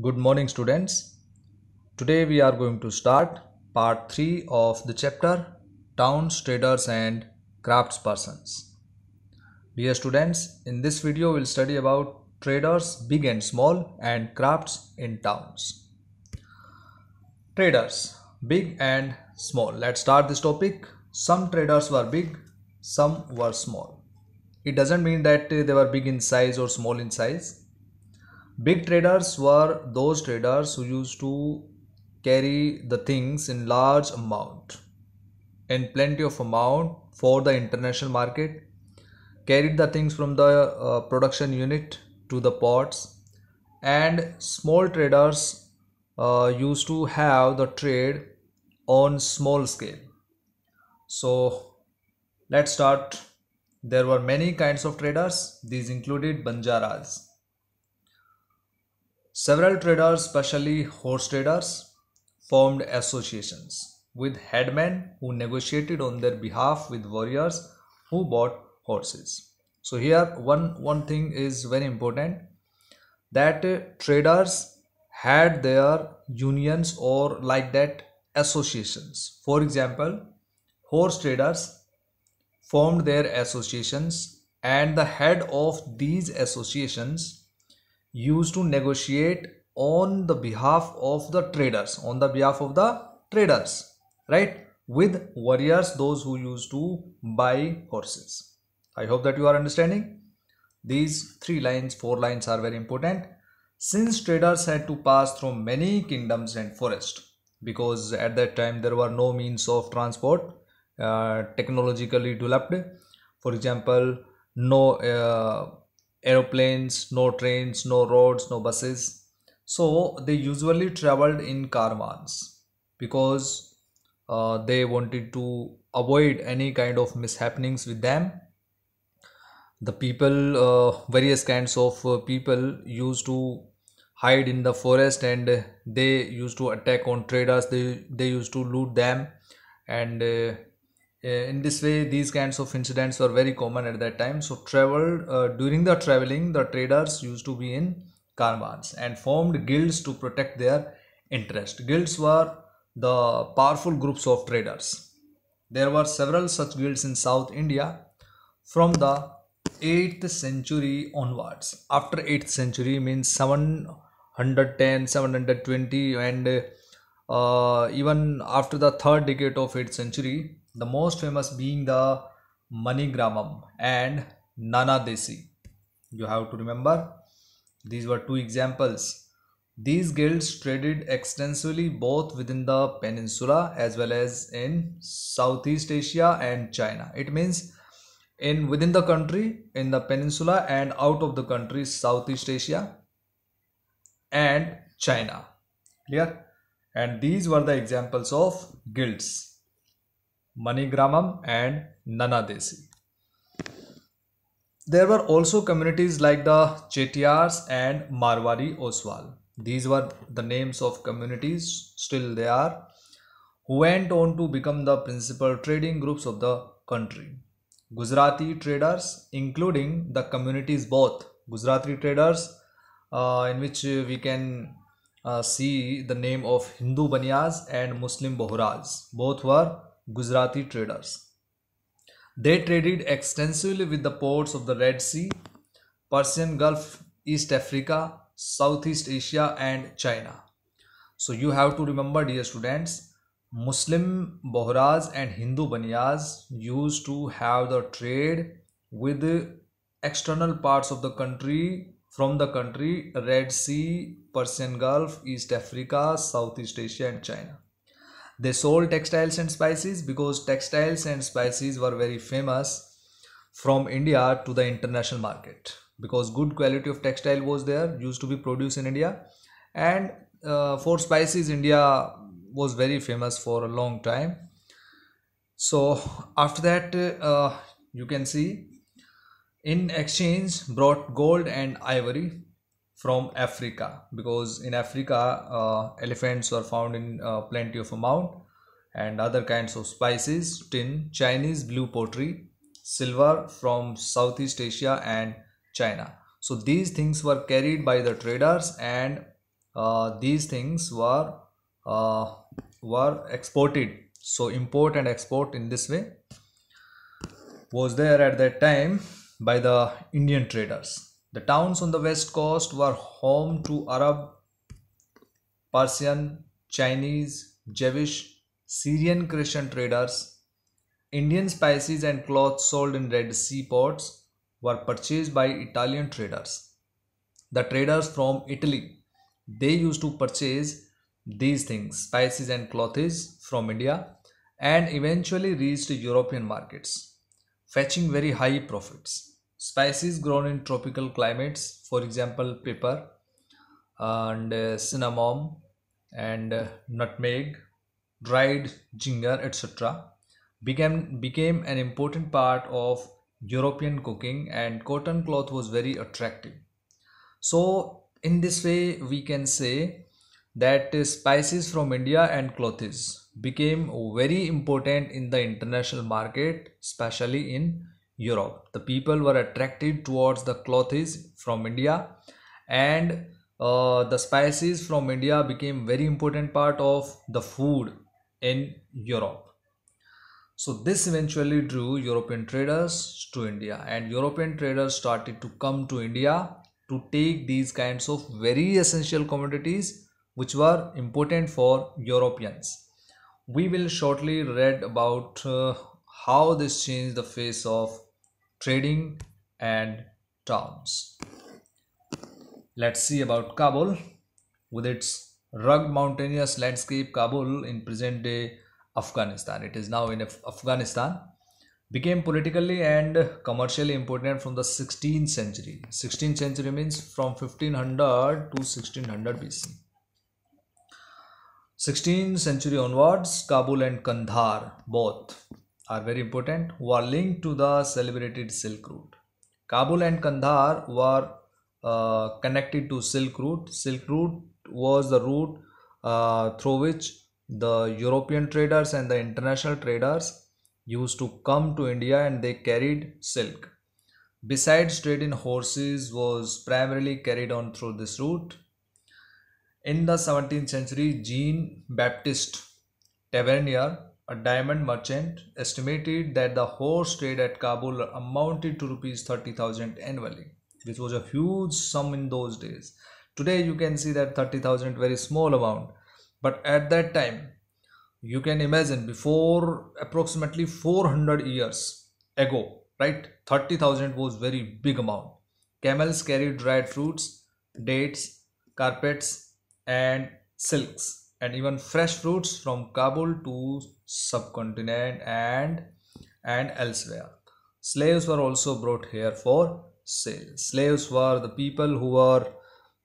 Good morning students. Today we are going to start part 3 of the chapter Towns, Traders and Craftspersons. Dear students, in this video we'll study about traders big and small and crafts in towns. Traders big and small. Let's start this topic. Some traders were big, some were small. It doesn't mean that they were big in size or small in size Big traders were those traders who used to carry the things in large amount, in plenty of amount for the international market, carried the things from the uh, production unit to the ports, and small traders uh, used to have the trade on small scale. So let's start. There were many kinds of traders. These included banjaras. Several traders, especially horse traders, formed associations with headmen who negotiated on their behalf with warriors who bought horses. So here one, one thing is very important that uh, traders had their unions or like that associations. For example, horse traders formed their associations and the head of these associations used to negotiate on the behalf of the traders on the behalf of the traders right with warriors those who used to buy horses i hope that you are understanding these three lines four lines are very important since traders had to pass through many kingdoms and forests because at that time there were no means of transport uh, technologically developed for example no uh, aeroplanes, no trains, no roads, no buses. So they usually traveled in caravans because uh, they wanted to avoid any kind of mishappenings with them. The people, uh, various kinds of uh, people used to hide in the forest and they used to attack on traders, they, they used to loot them and uh, uh, in this way these kinds of incidents were very common at that time so travel uh, during the traveling the traders used to be in caravans and formed guilds to protect their interest guilds were the powerful groups of traders there were several such guilds in south india from the 8th century onwards after 8th century means 710 720 and uh, even after the third decade of 8th century the most famous being the Manigramam and Nana Desi. You have to remember these were two examples. These guilds traded extensively both within the peninsula as well as in Southeast Asia and China. It means in within the country, in the peninsula and out of the country, Southeast Asia and China. Clear? And these were the examples of guilds. Manigramam and Nanadesi. There were also communities like the Chettiars and Marwari Oswal. These were the names of communities, still they are, who went on to become the principal trading groups of the country. Gujarati traders, including the communities both Gujarati traders, uh, in which we can uh, see the name of Hindu Baniyas and Muslim Bohuras. Both were Gujarati traders. They traded extensively with the ports of the Red Sea, Persian Gulf, East Africa, Southeast Asia and China. So you have to remember dear students, Muslim Bohras and Hindu Baniyas used to have the trade with the external parts of the country from the country Red Sea, Persian Gulf, East Africa, Southeast Asia and China. They sold textiles and spices because textiles and spices were very famous from India to the international market because good quality of textile was there used to be produced in India and uh, for spices India was very famous for a long time so after that uh, you can see in exchange brought gold and ivory from Africa because in Africa uh, elephants are found in uh, plenty of amount and other kinds of spices, tin, Chinese blue pottery, silver from Southeast Asia and China. So these things were carried by the traders and uh, these things were uh, were exported. So import and export in this way was there at that time by the Indian traders the towns on the west coast were home to Arab, Persian, Chinese, Jewish, Syrian Christian traders. Indian spices and cloth sold in Red Sea ports were purchased by Italian traders. The traders from Italy, they used to purchase these things, spices and clothes from India and eventually reached European markets, fetching very high profits. Spices grown in tropical climates, for example, pepper and uh, cinnamon and uh, nutmeg, dried ginger, etc., became became an important part of European cooking, and cotton cloth was very attractive. So, in this way, we can say that spices from India and clothes became very important in the international market, especially in Europe. The people were attracted towards the clothes from India and uh, the spices from India became very important part of the food in Europe. So this eventually drew European traders to India and European traders started to come to India to take these kinds of very essential commodities which were important for Europeans. We will shortly read about uh, how this changed the face of trading and towns. Let's see about Kabul. With its rugged mountainous landscape, Kabul in present day Afghanistan, it is now in Af Afghanistan, became politically and commercially important from the 16th century. 16th century means from 1500 to 1600 BC. 16th century onwards, Kabul and Kandahar both are very important were linked to the celebrated Silk Route. Kabul and Kandahar were uh, connected to Silk Route. Silk Route was the route uh, through which the European traders and the international traders used to come to India and they carried silk. Besides, trade in horses was primarily carried on through this route. In the 17th century, Jean Baptiste Tavernier a diamond merchant estimated that the horse trade at Kabul amounted to rupees 30,000 annually, which was a huge sum in those days. Today you can see that 30,000 very small amount, but at that time you can imagine before approximately 400 years ago, right? 30,000 was very big amount. Camels carried dried fruits, dates, carpets and silks and even fresh fruits from Kabul to subcontinent and and elsewhere. Slaves were also brought here for sale. Slaves were the people who were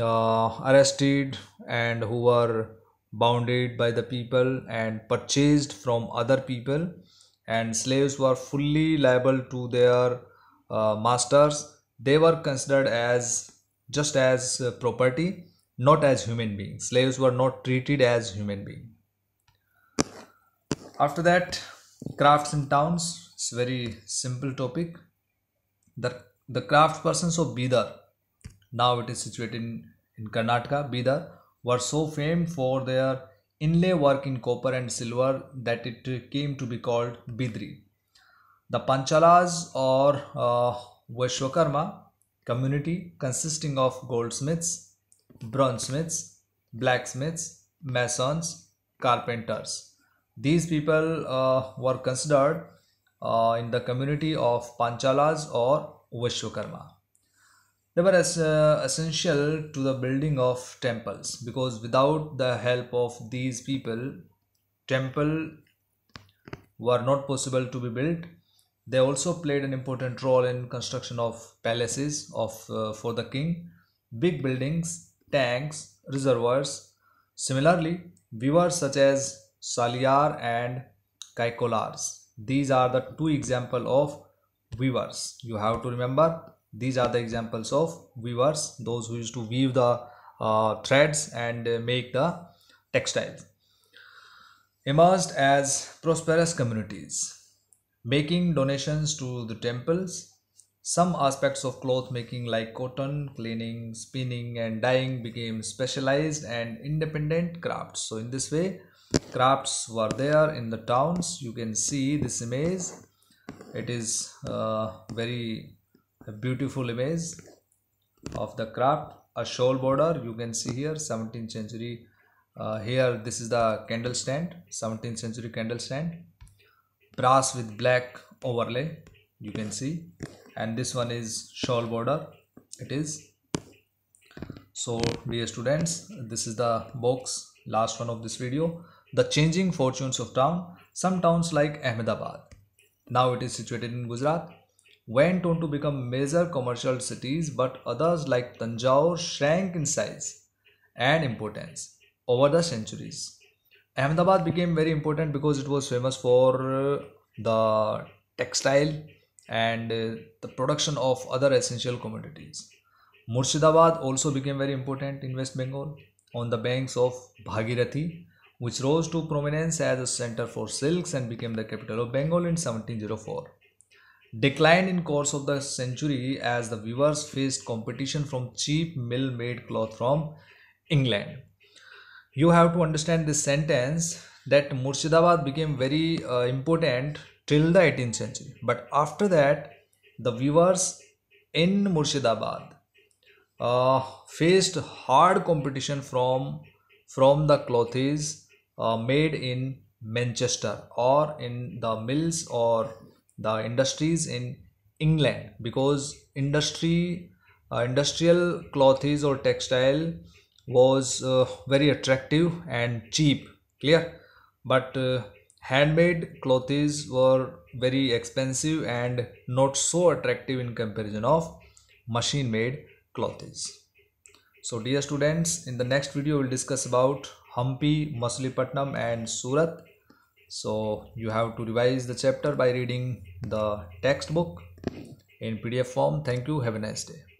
uh, arrested and who were bounded by the people and purchased from other people and slaves were fully liable to their uh, masters they were considered as just as uh, property not as human beings. Slaves were not treated as human beings. After that, crafts and towns. It's a very simple topic. The, the craft persons of Bidar, now it is situated in, in Karnataka, Bidar, were so famed for their inlay work in copper and silver that it came to be called Bidri. The Panchalas or uh, Vaishwakarma community consisting of goldsmiths, Bronsmiths, blacksmiths, masons, carpenters. These people uh, were considered uh, in the community of Panchalas or Vishwakarma. They were as, uh, essential to the building of temples because without the help of these people, temple were not possible to be built. They also played an important role in construction of palaces of uh, for the king, big buildings tanks, reservoirs. Similarly, weavers such as Saliar and Kaikolars. These are the two example of weavers. You have to remember these are the examples of weavers, those who used to weave the uh, threads and uh, make the textiles. Emerged as prosperous communities, making donations to the temples some aspects of cloth making like cotton, cleaning, spinning and dyeing became specialized and independent crafts. So in this way, crafts were there in the towns. You can see this image. It is a uh, very beautiful image of the craft. A shawl border you can see here 17th century. Uh, here this is the candle stand 17th century candle stand. Brass with black overlay you can see and this one is shawl border it is so dear students this is the box last one of this video the changing fortunes of town some towns like ahmedabad now it is situated in gujarat went on to become major commercial cities but others like tanjore shrank in size and importance over the centuries ahmedabad became very important because it was famous for uh, the textile and uh, the production of other essential commodities. Murshidabad also became very important in West Bengal on the banks of Bhagirathi, which rose to prominence as a center for silks and became the capital of Bengal in 1704. Declined in course of the century as the weavers faced competition from cheap mill-made cloth from England. You have to understand this sentence that Murshidabad became very uh, important till the 18th century. But after that, the weavers in Murshidabad uh, faced hard competition from from the clothes uh, made in Manchester or in the mills or the industries in England because industry uh, industrial clothes or textile was uh, very attractive and cheap clear but uh, handmade clothes were very expensive and not so attractive in comparison of machine made clothes so dear students in the next video we'll discuss about hampi maslipatnam and surat so you have to revise the chapter by reading the textbook in pdf form thank you have a nice day